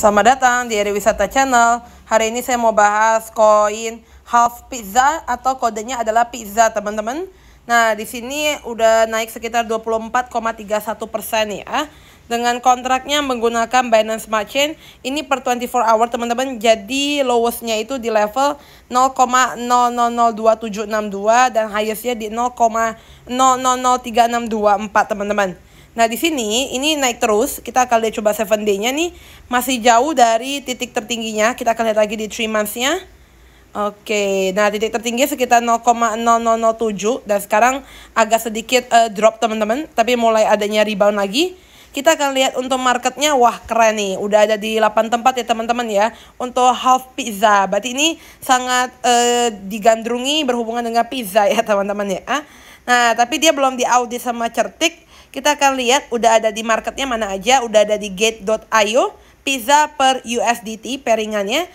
Selamat datang di Eri Wisata Channel. Hari ini saya mau bahas koin half pizza atau kodenya adalah pizza, teman-teman. Nah, di sini udah naik sekitar 24,31% persen ya. Dengan kontraknya menggunakan Binance Smart Chain, ini per 24 hour teman-teman jadi lowestnya itu di level 0,0002762 dan highestnya di 0,0003624 teman-teman. Nah di sini ini naik terus, kita akan lihat coba 7 day-nya nih masih jauh dari titik tertingginya. Kita akan lihat lagi di 3 months-nya. Oke, nah titik tertinggi sekitar 0,0007 dan sekarang agak sedikit uh, drop teman-teman, tapi mulai adanya rebound lagi. Kita akan lihat untuk marketnya, wah keren nih, udah ada di 8 tempat ya teman-teman ya. Untuk half pizza, berarti ini sangat uh, digandrungi berhubungan dengan pizza ya teman-teman ya. Nah, tapi dia belum diaudit sama certik, kita akan lihat udah ada di marketnya mana aja, udah ada di gate.io, Pizza per USDT pairingannya,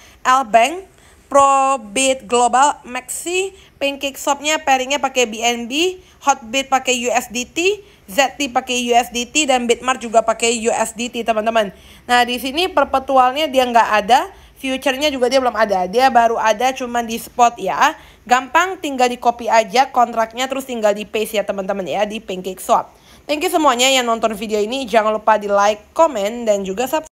Bank, Probit Global, Maxi, Pancake Shopnya pairingnya pakai BNB, Hotbit pakai USDT, ZT pakai USDT dan Bitmart juga pakai USDT teman-teman. Nah di sini perpetualnya dia nggak ada, future-nya juga dia belum ada. Dia baru ada cuman di spot ya. Gampang tinggal di copy aja kontraknya terus tinggal di paste ya teman-teman ya di Pancake Swap. Thank you semuanya yang nonton video ini. Jangan lupa di like, comment, dan juga subscribe.